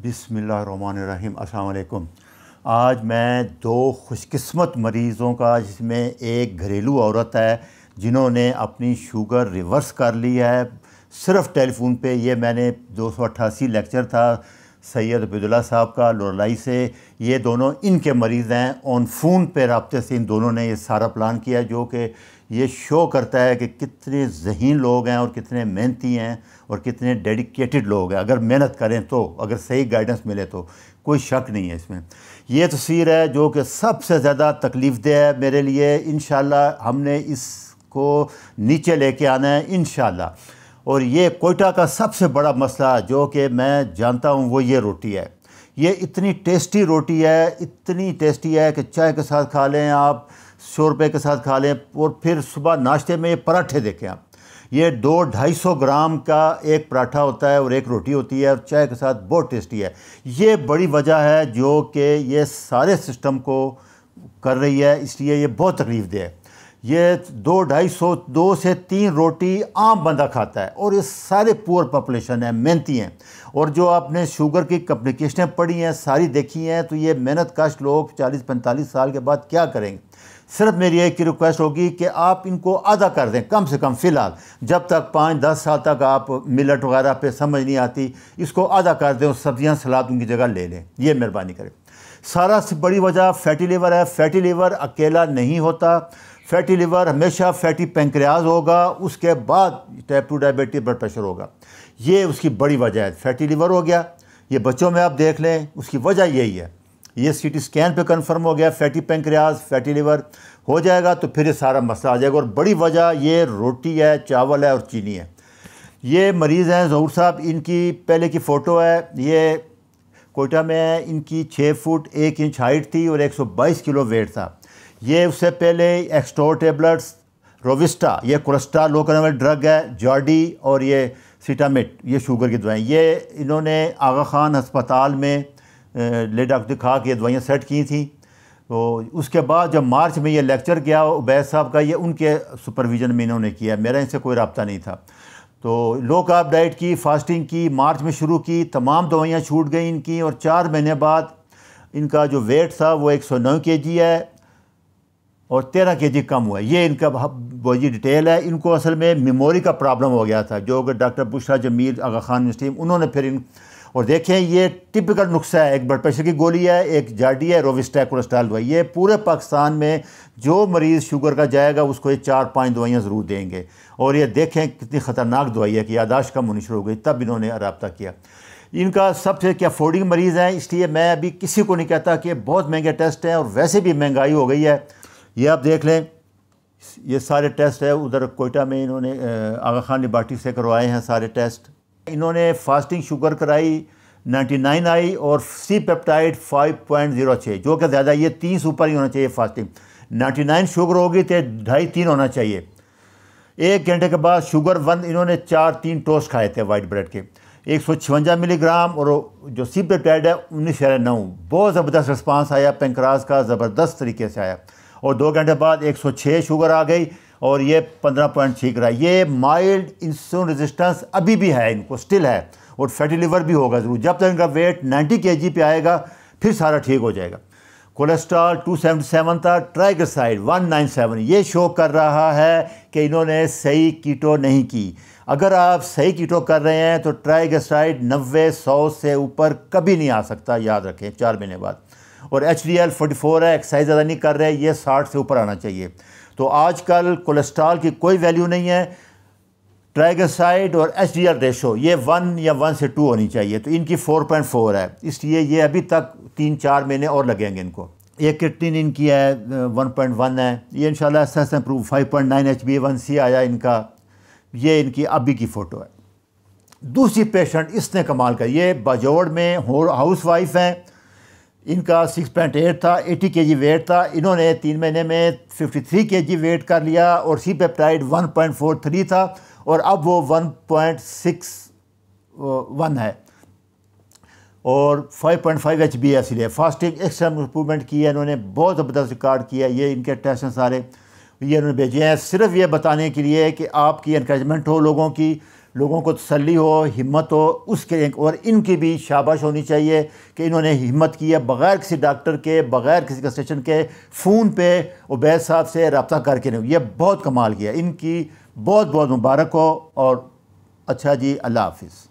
बिसमीम अलकुम आज मैं दो खुशकस्मत मरीज़ों का जिसमें एक घरेलू औरत है जिन्होंने अपनी शुगर रिवर्स कर ली है सिर्फ टेलीफोन पे ये मैंने दो सौ अट्ठासी लेक्चर था सैयद अबीदुल्ला साहब का लोरलाई से ये दोनों इनके मरीज़ हैं ऑन फ़ोन पे रबते से इन दोनों ने ये सारा प्लान किया जो कि ये शो करता है कि कितने जहन लोग हैं और कितने मेहनती हैं और कितने डेडिकेटेड लोग हैं अगर मेहनत करें तो अगर सही गाइडेंस मिले तो कोई शक नहीं है इसमें ये तस्वीर है जो कि सबसे ज़्यादा तकलीफ दह है मेरे लिए इन हमने इसको नीचे लेके आना है इन और ये कोयटा का सबसे बड़ा मसला जो कि मैं जानता हूँ वो ये रोटी है ये इतनी टेस्टी रोटी है इतनी टेस्टी है कि चाय के साथ खा लें आप सौ रुपये के साथ खा लें और फिर सुबह नाश्ते में ये पराठे देखें आप ये दो ढाई सौ ग्राम का एक पराठा होता है और एक रोटी होती है और चाय के साथ बहुत टेस्टी है ये बड़ी वजह है जो कि ये सारे सिस्टम को कर रही है इसलिए ये बहुत तकलीफ दे है ये दो ढाई सौ दो से तीन रोटी आम बंदा खाता है और ये सारे पुअर पॉपुलेशन है मेहनती हैं और जो आपने शुगर की कम्प्लिकेशनें पढ़ी हैं सारी देखी हैं तो ये मेहनत कश लोग चालीस पैंतालीस साल के बाद क्या करेंगे सिर्फ मेरी एक ही रिक्वेस्ट होगी कि आप इनको अदा कर दें कम से कम फ़िलहाल जब तक पाँच दस साल तक आप मिलट वगैरह पे समझ नहीं आती इसको अदा कर दें और सब्ज़ियाँ सलाद उनकी जगह ले लें ये मेहरबानी करें सारा से बड़ी वजह फैटी लीवर है फैटी लीवर अकेला नहीं होता फैटी लिवर हमेशा फैटी पेंक्रियाज होगा उसके बाद type two diabetes blood pressure होगा ये उसकी बड़ी वजह है फैटी लिवर हो गया ये बच्चों में आप देख लें उसकी वजह यही है ये सी टी स्कैन पर कंफर्म हो गया फैटी पेंक्रियाज फैटी लिवर हो जाएगा तो फिर ये सारा मसला आ जाएगा और बड़ी वजह ये रोटी है चावल है और चीनी है ये मरीज़ हैं जहूर साहब इनकी पहले की फ़ोटो है ये कोयटा में इनकी छः फुट एक इंच हाइट थी और 122 किलो वेट था ये उससे पहले एक्सटोर टेबलेट्स रोविस्टा ये कोलेस्ट्रा लो करने वाली ड्रग है जॉडी और ये सीटामिट ये शुगर की दवाएं ये इन्होंने आगा खान अस्पताल में ले डॉक्टर खा के ये दवाइयाँ सेट की थी तो उसके बाद जब मार्च में ये लेक्चर गया उबैद साहब का ये उनके सुपरविज़न में इन्होंने किया मेरा इनसे कोई रबता नहीं था तो लो कार्ब डाइट की फास्टिंग की मार्च में शुरू की तमाम दवाइयाँ छूट गई इनकी और चार महीने बाद इनका जो वेट था वो 109 केजी है और तेरह के जी कम हुआ ये इनका वो ही डिटेल है इनको असल में मेमोरी का प्रॉब्लम हो गया था जो कि डॉक्टर बुशरा जमील आगा खान मुस्लिम उन्होंने फिर इन और देखें ये टिपिकल नुस्खा है एक ब्लड प्रेशर की गोली है एक जाडी है रोविस्टैक कोलेस्ट्रॉल दवाई ये पूरे पाकिस्तान में जो मरीज़ शुगर का जाएगा उसको ये चार पाँच दवाइयाँ ज़रूर देंगे और ये देखें कितनी ख़तरनाक दवाई है कि यादाश्त कम होनी शुरू हो गई तब इन्होंने रबता किया इनका सबसे क्या अफोर्डिंग मरीज़ हैं इसलिए मैं अभी किसी को नहीं कहता कि बहुत महंगे टेस्ट हैं और वैसे भी महंगाई हो गई है ये आप देख लें ये सारे टेस्ट है उधर कोयटा में इन्होंने आगा खान लिबार्टी से करवाए हैं सारे टेस्ट इन्होंने फास्टिंग शुगर कराई 99 आई और सी पेप्टाइड 5.06 जो कि ज़्यादा ये 30 ऊपर ही होना चाहिए फास्टिंग 99 शुगर होगी तो ढाई तीन होना चाहिए एक घंटे के बाद शुगर वन इन्होंने चार तीन टोस्ट खाए थे वाइट ब्रेड के एक सौ मिलीग्राम और जो सी पेप्टाइड है उन्नीस बहुत ज़बरदस्त रिस्पांस आया पेंक्रास का ज़बरदस्त तरीके से आया और दो घंटे बाद 106 शुगर आ गई और ये 15 पॉइंट ठीक रहा ये माइल्ड इंसुलिन रेजिस्टेंस अभी भी है इनको स्टिल है और फैटी लिवर भी होगा ज़रूर जब तक इनका वेट 90 के पे आएगा फिर सारा ठीक हो जाएगा कोलेस्ट्रॉल 277 था ट्राइग्रसाइड 197 ये शो कर रहा है कि इन्होंने सही कीटो नहीं की अगर आप सही कीटो कर रहे हैं तो ट्राइग्रसाइड नब्बे सौ से ऊपर कभी नहीं आ सकता याद रखें चार महीने बाद और H D L forty four है एक्सरसाइज ज़्यादा नहीं कर रहे ये साठ से ऊपर आना चाहिए तो आजकल कोलेस्ट्रॉल की कोई वैल्यू नहीं है ट्राइगोसाइड और एच डी एल रेशो ये वन या वन से टू होनी चाहिए तो इनकी फोर पॉइंट फोर है इसलिए ये अभी तक तीन चार महीने और लगेंगे इनको एक किटनिन इनकी है वन पॉइंट वन है ये इन शाला सस improve five point nine H B one C आया इनका ये इनकी अभी की फ़ोटो है दूसरी पेशेंट इसने कमाल कर ये बाजौड़ में हाउस वाइफ हैं इनका सिक्स पॉइंट एट था एटी के जी वेट था इन्होंने तीन महीने में फिफ्टी थ्री के जी वेट कर लिया और सी पेप्टाइड थ्री था और अब वो वन पॉइंट सिक्स वन है और five point five H B acid है फास्टिंग एक्सटर्म इम्प्रूवमेंट की है इन्होंने बहुत ज़बरदस्त रिकॉर्ड किया ये इनके टेस्ट सारे ये इन्होंने भेजे हैं सिर्फ ये बताने के लिए कि आपकी इनक्रेजमेंट हो लोगों की लोगों को तसली हो हिम्मत हो उसके लिए और इनकी भी शाबाश होनी चाहिए कि इन्होंने हिम्मत की है बग़ैर किसी डॉक्टर के बग़ैर किसी कंस्ट्रक्शन के फ़ोन पे उबैद साहब से रबता करके नहीं ये बहुत कमाल किया इनकी बहुत बहुत मुबारक हो और अच्छा जी अल्लाह हाफिज़